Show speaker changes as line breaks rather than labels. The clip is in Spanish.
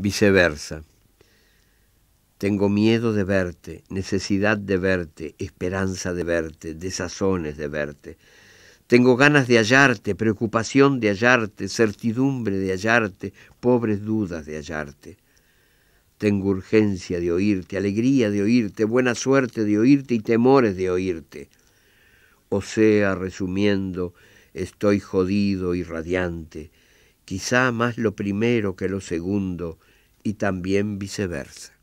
Viceversa. Tengo miedo de verte, necesidad de verte, esperanza de verte, desazones de verte. Tengo ganas de hallarte, preocupación de hallarte, certidumbre de hallarte, pobres dudas de hallarte. Tengo urgencia de oírte, alegría de oírte, buena suerte de oírte y temores de oírte. O sea, resumiendo, estoy jodido y radiante, quizá más lo primero que lo segundo, y también viceversa.